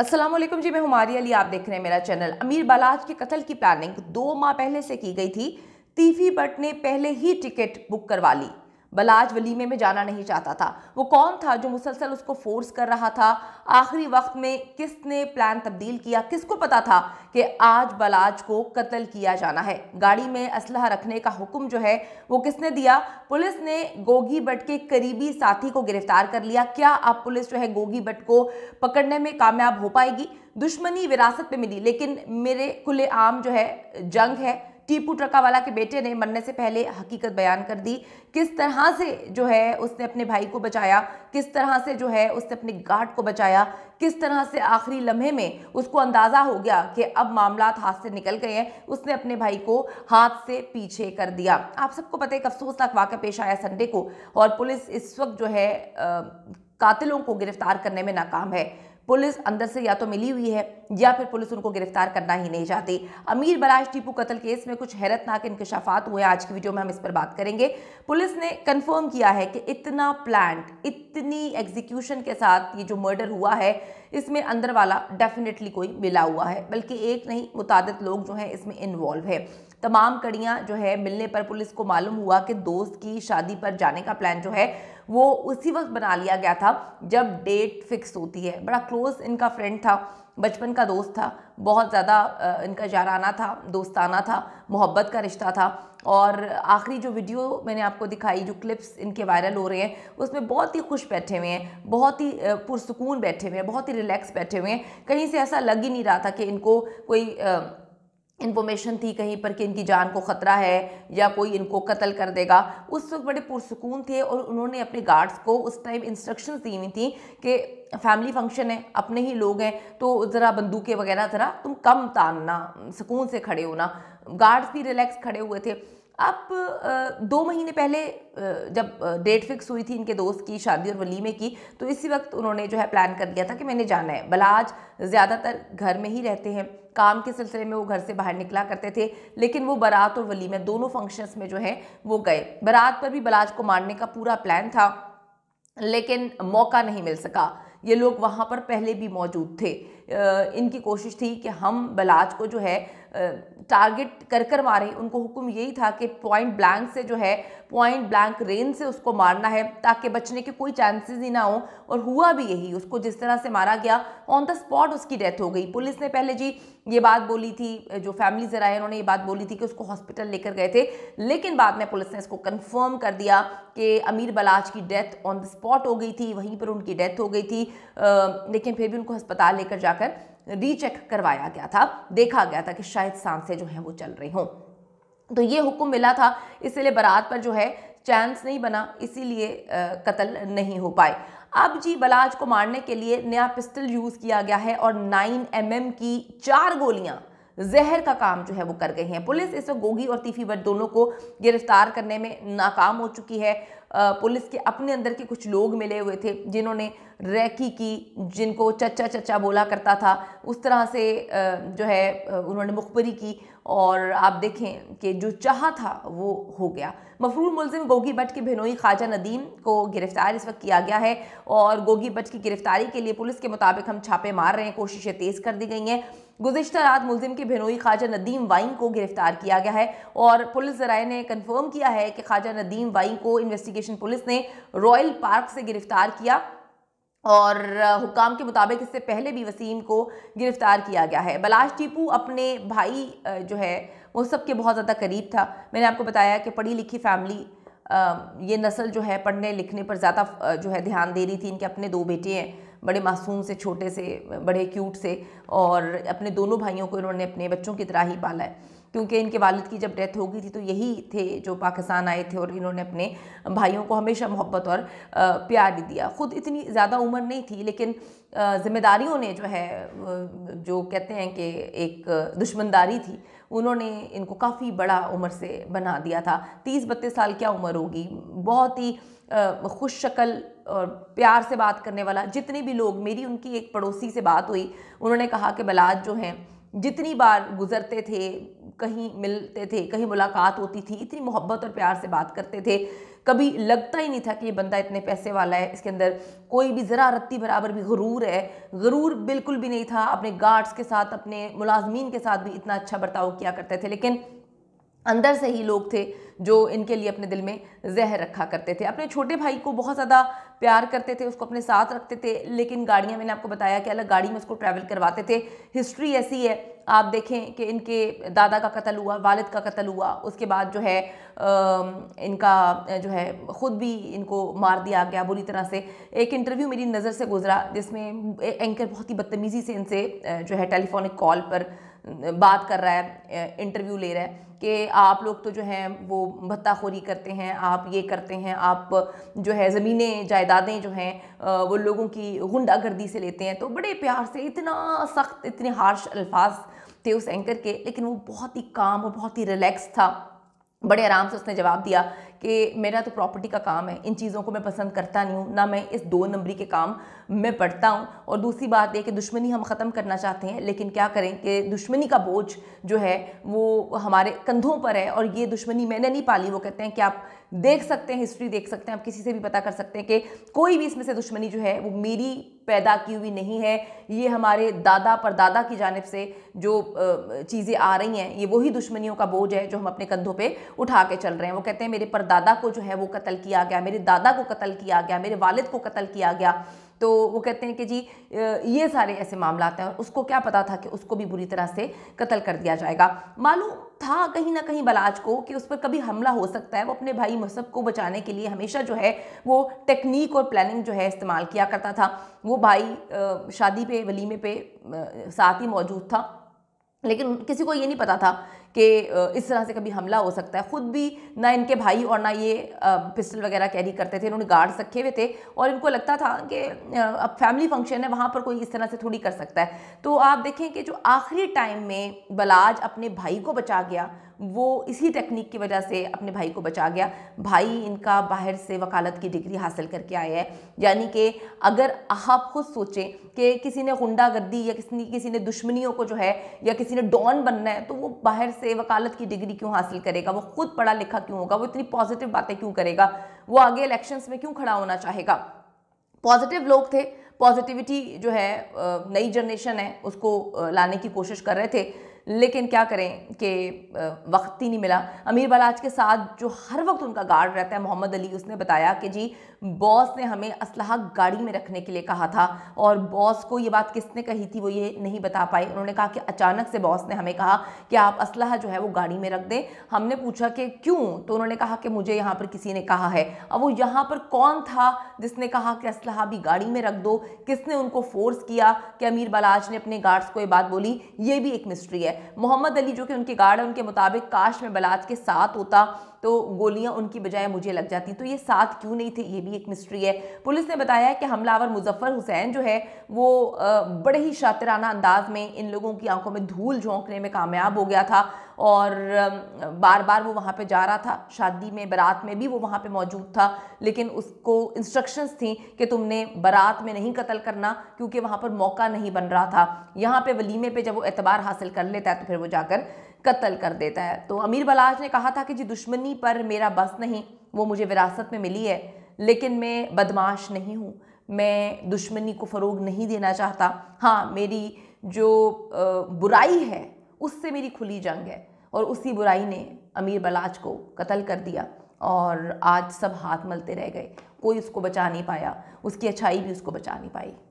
असलम जी मैं हमारी अली आप देख रहे हैं मेरा चैनल अमीर बालाज के कत्ल की प्लानिंग दो माह पहले से की गई थी तीफी बट ने पहले ही टिकट बुक करवा ली बलाज वलीमे में जाना नहीं चाहता था वो कौन था जो मुसलसल उसको फोर्स कर रहा था आखिरी वक्त में किसने प्लान तब्दील किया किसको पता था कि आज बलाज को कत्ल किया जाना है गाड़ी में असलह रखने का हुक्म जो है वो किसने दिया पुलिस ने गोगी भट्ट के करीबी साथी को गिरफ्तार कर लिया क्या आप पुलिस जो है गोगी भट्ट को पकड़ने में कामयाब हो पाएगी दुश्मनी विरासत पे मिली लेकिन मेरे खुलेआम जो है जंग है टीपू ट्रकावाला के बेटे ने मरने से पहले हकीकत बयान कर दी किस तरह से जो है उसने अपने भाई को बचाया किस तरह से जो है उसने अपने गार्ड को बचाया किस तरह से आखिरी लम्हे में उसको अंदाज़ा हो गया कि अब मामला हाथ से निकल गए हैं उसने अपने भाई को हाथ से पीछे कर दिया आप सबको पता है एक अफसोसनाक वाक़ पेश आया संडे को और पुलिस इस वक्त जो है आ, कातिलों को गिरफ्तार करने में नाकाम है पुलिस अंदर से या तो मिली हुई है या फिर पुलिस उनको गिरफ्तार करना ही नहीं चाहती अमीर बराज टीपू कत्ल केस में कुछ हैरतनाक इंकशाफात हुए आज की वीडियो में हम इस पर बात करेंगे पुलिस ने कंफर्म किया है कि इतना प्लान इतनी एग्जीक्यूशन के साथ ये जो मर्डर हुआ है इसमें अंदर वाला डेफिनेटली कोई मिला हुआ है बल्कि एक नहीं मुताद लोग जो हैं इसमें इन्वॉल्व है तमाम कड़ियाँ जो है मिलने पर पुलिस को मालूम हुआ कि दोस्त की शादी पर जाने का प्लान जो है वो उसी वक्त बना लिया गया था जब डेट फिक्स होती है बड़ा क्लोज इनका फ्रेंड था बचपन का दोस्त था बहुत ज़्यादा इनका जाराना था दोस्ताना था मोहब्बत का रिश्ता था और आखिरी जो वीडियो मैंने आपको दिखाई जो क्लिप्स इनके वायरल हो रहे हैं उसमें बहुत ही खुश बैठे हुए हैं बहुत ही पुरसकून बैठे हुए हैं बहुत ही रिलैक्स बैठे हुए हैं कहीं से ऐसा लग ही नहीं रहा था कि इनको कोई इन्फॉर्मेशन थी कहीं पर कि इनकी जान को ख़तरा है या कोई इनको कत्ल कर देगा उस वक्त बड़े पुरसकून थे और उन्होंने अपने गार्ड्स को उस टाइम इंस्ट्रक्शन दी हुई थी कि फैमिली फंक्शन है अपने ही लोग हैं तो ज़रा बंदूकें वगैरह ज़रा तुम कम तानना सुकून से खड़े होना गार्ड्स भी रिलैक्स खड़े हुए थे अब दो महीने पहले जब डेट फिक्स हुई थी इनके दोस्त की शादी और वलीमे की तो इसी वक्त उन्होंने जो है प्लान कर लिया था कि मैंने जाना है बलाज ज़्यादातर घर में ही रहते हैं काम के सिलसिले में वो घर से बाहर निकला करते थे लेकिन वो बारात और वलीमे दोनों फंक्शंस में जो है वो गए बारात पर भी बलाज को मारने का पूरा प्लान था लेकिन मौका नहीं मिल सका ये लोग वहाँ पर पहले भी मौजूद थे इनकी कोशिश थी कि हम बलाज को जो है टारगेट कर कर मारें उनको हुक्म यही था कि पॉइंट ब्लैंक से जो है पॉइंट ब्लैंक रेंज से उसको मारना है ताकि बचने के कोई चांसेस ही ना हो और हुआ भी यही उसको जिस तरह से मारा गया ऑन द स्पॉट उसकी डेथ हो गई पुलिस ने पहले जी ये बात बोली थी जो फैमिली जरा है उन्होंने ये बात बोली थी कि उसको हॉस्पिटल लेकर गए थे लेकिन बाद में पुलिस ने इसको कन्फर्म कर दिया कि अमीर बलाज की डेथ ऑन द स्पॉट हो गई थी वहीं पर उनकी डेथ हो गई थी लेकिन फिर भी उनको अस्पताल लेकर जाकर जाकर रीचेक करवाया गया था देखा गया था कि शायद सांसें जो हैं वो चल रही हों तो ये हुक्म मिला था इसलिए बारात पर जो है चांस नहीं बना इसीलिए कत्ल नहीं हो पाए अब जी बलाज को मारने के लिए नया पिस्टल यूज़ किया गया है और 9 एम mm की चार गोलियां जहर का काम जो है वो कर गई हैं पुलिस इस वक्त गोगी और तीफी भट्ट दोनों को गिरफ्तार करने में नाकाम हो चुकी है पुलिस के अपने अंदर के कुछ लोग मिले हुए थे जिन्होंने रैकी की जिनको चचा चचा बोला करता था उस तरह से जो है उन्होंने मुखबरी की और आप देखें कि जो चाह था वो हो गया मफरूर मुलिम गोगी भट्ट के भिनोई ख्वाजा नदीम को गिरफ़्तार इस वक्त किया गया है और गोगी भट्ट की गिरफ़्तारी के लिए पुलिस के मुताबिक हम छापे मार रहे हैं कोशिशें तेज़ कर दी गई हैं गुजशत रात मुलिम के भिनोई ख्वाजा नदीम वाइन को गिरफ्तार किया गया है और पुलिस जराए ने कन्फर्म किया है कि ख्वाजा नदीम वाइन को इन्वेस्टिगेशन पुलिस ने रॉयल पार्क से गिरफ्तार किया और हुकाम के मुताबिक इससे पहले भी वसीम को गिरफ़्तार किया गया है बलाश टीपू अपने भाई जो है वो सबके बहुत ज़्यादा करीब था मैंने आपको बताया कि पढ़ी लिखी फैमिली ये नस्ल जो है पढ़ने लिखने पर ज़्यादा जो है ध्यान दे रही थी इनके अपने दो बेटे हैं बड़े मासूम से छोटे से बड़े क्यूट से और अपने दोनों भाइयों को इन्होंने अपने बच्चों की तरह ही पाला है क्योंकि इनके वालिद की जब डेथ हो गई थी तो यही थे जो पाकिस्तान आए थे और इन्होंने अपने भाइयों को हमेशा मोहब्बत और प्यार दिया ख़ुद इतनी ज़्यादा उम्र नहीं थी लेकिन ज़िम्मेदारियों ने जो है जो कहते हैं कि एक दुश्मनदारी थी उन्होंने इनको काफ़ी बड़ा उम्र से बना दिया था तीस बत्तीस साल क्या उम्र होगी बहुत ही खुश शक्ल और प्यार से बात करने वाला जितने भी लोग मेरी उनकी एक पड़ोसी से बात हुई उन्होंने कहा कि बलाद जो हैं जितनी बार गुज़रते थे कहीं मिलते थे कहीं मुलाकात होती थी इतनी मोहब्बत और प्यार से बात करते थे कभी लगता ही नहीं था कि ये बंदा इतने पैसे वाला है इसके अंदर कोई भी ज़रा रत्ती बराबर भी गरूर है गरूर बिल्कुल भी नहीं था अपने गार्ड्स के साथ अपने मुलाजमीन के साथ भी इतना अच्छा बर्ताव किया करते थे लेकिन अंदर से ही लोग थे जो इनके लिए अपने दिल में जहर रखा करते थे अपने छोटे भाई को बहुत ज़्यादा प्यार करते थे उसको अपने साथ रखते थे लेकिन गाड़ियाँ मैंने आपको बताया कि अलग गाड़ी में उसको ट्रैवल करवाते थे हिस्ट्री ऐसी है आप देखें कि इनके दादा का कत्ल हुआ वालिद का कत्ल हुआ उसके बाद जो है इनका जो है ख़ुद भी इनको मार दिया गया बुरी तरह से एक इंटरव्यू मेरी नज़र से गुजरा जिसमें एंकर बहुत ही बदतमीज़ी से इनसे जो है टेलीफोनिक कॉल पर बात कर रहा है इंटरव्यू ले रहा है कि आप लोग तो जो हैं वो भत्ताखोरी करते हैं आप ये करते हैं आप जो है ज़मीनें जायदादें जो हैं वो लोगों की गुंडागर्दी से लेते हैं तो बड़े प्यार से इतना सख्त इतने हार्श अल्फाज थे उस एंकर के लेकिन वो बहुत ही काम और बहुत ही रिलैक्स था बड़े आराम से उसने जवाब दिया कि मेरा तो प्रॉपर्टी का काम है इन चीज़ों को मैं पसंद करता नहीं हूँ ना मैं इस दो नंबरी के काम में पढ़ता हूँ और दूसरी बात यह कि दुश्मनी हम ख़त्म करना चाहते हैं लेकिन क्या करें कि दुश्मनी का बोझ जो है वो हमारे कंधों पर है और ये दुश्मनी मैंने नहीं पाली वो कहते हैं कि आप देख सकते हैं हिस्ट्री देख सकते हैं आप किसी से भी पता कर सकते हैं कि कोई भी इसमें से दुश्मनी जो है वो मेरी पैदा की हुई नहीं है ये हमारे दादा पर दादा की जानब से जो चीज़ें आ रही हैं ये वही दुश्मनियों का बोझ है जो हम अपने कंधों पे उठा के चल रहे हैं वो कहते हैं मेरे परदादा को जो है वो कत्ल किया गया मेरे दादा को कत्ल किया गया मेरे वालिद को कत्ल किया गया तो वो कहते हैं कि जी ये सारे ऐसे मामला हैं और उसको क्या पता था कि उसको भी बुरी तरह से कत्ल कर दिया जाएगा मालूम था कहीं ना कहीं बलाज को कि उस पर कभी हमला हो सकता है वो अपने भाई मसब को बचाने के लिए हमेशा जो है वो टेक्निक और प्लानिंग जो है इस्तेमाल किया करता था वो भाई शादी पे वलीमे पे साथ ही मौजूद था लेकिन किसी को ये नहीं पता था कि इस तरह से कभी हमला हो सकता है ख़ुद भी ना इनके भाई और ना ये पिस्टल वगैरह कैरी करते थे इन्होंने गार्ड्स रखे हुए थे और इनको लगता था कि अब फैमिली फंक्शन है वहाँ पर कोई इस तरह से थोड़ी कर सकता है तो आप देखें कि जो आखिरी टाइम में बलाज अपने भाई को बचा गया वो इसी टेक्निक की वजह से अपने भाई को बचा गया भाई इनका बाहर से वकालत की डिग्री हासिल करके आया है यानी कि अगर आप खुद सोचें कि किसी ने गुंडागर्दी या किसी किसी ने दुश्मनियों को जो है या किसी ने डॉन बनना है तो वो बाहर से वकालत की डिग्री क्यों हासिल करेगा वो खुद पढ़ा लिखा क्यों होगा वो इतनी पॉजिटिव बातें क्यों करेगा वो आगे इलेक्शंस में क्यों खड़ा होना चाहेगा पॉजिटिव लोग थे पॉजिटिविटी जो है नई जनरेशन है उसको लाने की कोशिश कर रहे थे लेकिन क्या करें कि वक्त ही नहीं मिला अमीर बलाज के साथ जो हर वक्त उनका गार्ड रहता है मोहम्मद अली उसने बताया कि जी बॉस ने हमें असलाह गाड़ी में रखने के लिए कहा था और बॉस को ये बात किसने कही थी वो ये नहीं बता पाए उन्होंने कहा कि अचानक से बॉस ने हमें कहा कि आप असलाह जो है वो गाड़ी में रख दें हमने पूछा कि क्यों तो उन्होंने कहा कि मुझे यहाँ पर किसी ने कहा है अब वो यहाँ पर कौन था जिसने कहा कि असलाह भी गाड़ी में रख दो किसने उनको फोर्स किया कि अमीर बलाज ने अपने गार्ड्स को ये बात बोली ये भी एक मिस्ट्री है है मोहम्मद अली जो कि उनके गार्ड है उनके मुताबिक काश में बलात के साथ होता तो गोलियां उनकी बजाय मुझे लग जाती तो ये साथ क्यों नहीं थे ये भी एक मिस्ट्री है पुलिस ने बताया कि हमलावर मुजफ्फर हुसैन जो है वो बड़े ही शातराना अंदाज में इन लोगों की आंखों में धूल झोंकने में कामयाब हो गया था और बार बार वो वहाँ पे जा रहा था शादी में बारात में भी वो वहाँ पे मौजूद था लेकिन उसको इंस्ट्रक्शंस थी कि तुमने बारात में नहीं कत्ल करना क्योंकि वहाँ पर मौका नहीं बन रहा था यहाँ पे वलीमे पे जब वो एतबार हासिल कर लेता है तो फिर वो जाकर कत्ल कर देता है तो अमीर बलाज ने कहा था कि जी दुश्मनी पर मेरा बस नहीं वो मुझे विरासत में मिली है लेकिन मैं बदमाश नहीं हूँ मैं दुश्मनी को फ़रोग नहीं देना चाहता हाँ मेरी जो बुराई है उससे मेरी खुली जंग है और उसी बुराई ने अमीर बलाज को कत्ल कर दिया और आज सब हाथ मलते रह गए कोई उसको बचा नहीं पाया उसकी अच्छाई भी उसको बचा नहीं पाई